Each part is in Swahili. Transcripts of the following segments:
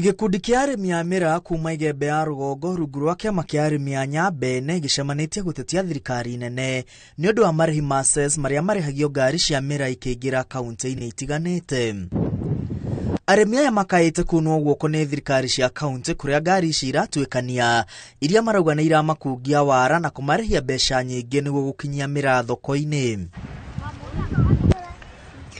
gĩkundi kĩa arĩmi a mĩraa kuma igembe ya rũgongo rungu rwa kĩama kĩa arĩmi a nyambene gĩcemanĩtie gũtetia thirikari nene nĩ ũndũ wa marĩhi ma cess marĩa marĩhagio ngari cia mĩraa ikĩingĩra kauntĩ-inĩ itiganĩte arĩmi aya makaĩte kunwo guoko nĩ thirikari cia kauntĩ kũrĩa ngari ici iratuĩkania iria marauga nĩ iramakungia wara na kũmarĩhia mbeca nyingĩ nĩguo gũkinyia mĩraa thoko-inĩ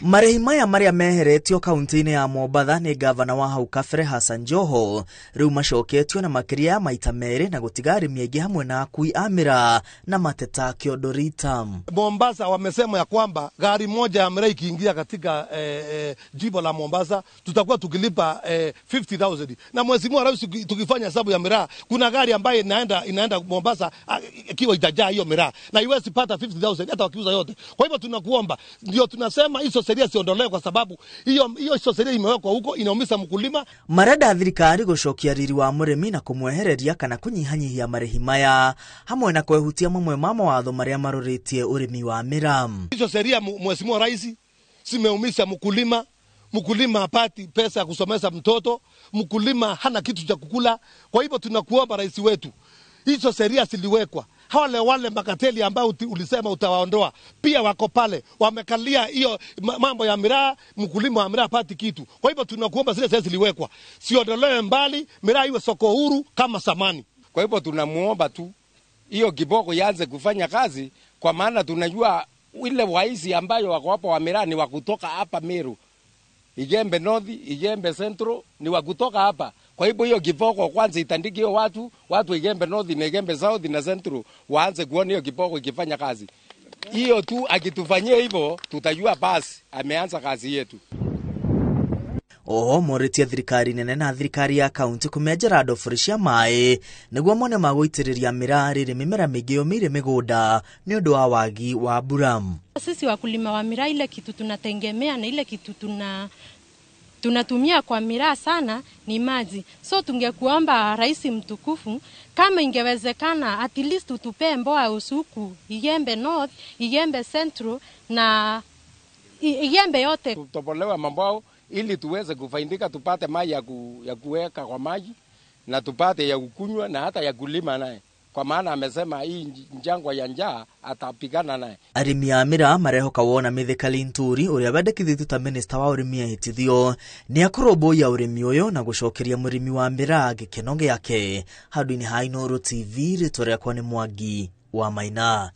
marehi maya marĩa meheretio kaunti-inĩ ya Mombatha nĩ ngavana wa hau kabere Hassan Joho rĩu macoketio na makĩria ya maita merĩ na gũtiga arĩmi aingĩ hamwe na akui a na mateta kyondo Ritam. Mombasa wamesema ya kwamba gari moja ya mĩraa ikiingia katika eh, eh, jimbo la Mombasa tutakuwa tukilipa eh, 50,000 na mheshimiwa rais, tukifanya hesabu ya miraa, kuna gari ambaye inaenda, inaenda Mombasa ikiwa itajaa hiyo miraa na iwezi pata 50,000 hata wakiuza yote. Kwa hivyo tunakuomba, ndio tunasema hizo sheria siondolewe kwa sababu hiyo hiyo hiyo sheria imewekwa huko inaumisa mkulima. marenda thirikari gucokia riri wa muremi na kumwehereria kana kunyihanyihia marehi maya hamwe na kwehutia mamwe ma mawatho maria maroritie urimi wa mira. Hizo sheria mheshimiwa rais zimeumisha mkulima mkulima apati pesa ya kusomesha mtoto, mkulima hana kitu cha kukula. Kwa hivyo tunakuomba rais wetu, hizo sheria ziliwekwa wale wale makateli ambao ulisema utawaondoa pia wako pale, wamekalia hiyo mambo ya miraa. Mkulima wa miraa pati kitu. Kwa hivyo tunakuomba zile zile ziliwekwa siondolewe mbali, miraa iwe soko huru kama samani. Kwa hivyo tunamuomba tu hiyo kiboko yaanze kufanya kazi, kwa maana tunajua ile waizi ambayo wako hapo wa miraa ni wa kutoka hapa Meru Ijembe North, Ijembe Central ni wa kutoka hapa. Kwa hivyo hiyo kiboko kwanza itandike hiyo watu, watu Ijembe North na Ijembe South na Central waanze kuona hiyo kiboko ikifanya kazi. Hiyo tu akitufanyia hivyo tutajua basi ameanza kazi yetu oho morĩtie thirikari nene na thirikari ya kaũntĩ kũmenjera ndobori cia maĩ nĩguo mone magũitĩrĩria mĩraa rĩrĩ mĩmera mĩingĩ yũmĩire mĩgũnda nĩ ũndũ wa wagi wa mbura. Sisi wakulima wa miraa, ile kitu tunategemea na ile kitu tuna tunatumia kwa miraa sana ni maji, so tungekuomba Rais mtukufu kama ingewezekana, at least utupee Mboa Usuku, iyembe North, iyembe Central na iyembe yote tutobolewa mambao ili tuweze kufaindika, tupate maji ya, ku, ya kuweka kwa maji na tupate ya kukunywa na hata ya kulima naye kwa maana amesema hii njangwa ya njaa atapigana naye arimi a mira marehoka wona mithikali nturi uria wendekithitio ta minista wa urimi ehitithio ni akurombũiya urimi uyu na gucokeria murimi wa mira gikeno giake handu-ini ha inooro tv ritwa riakwa ni mwangi wa maina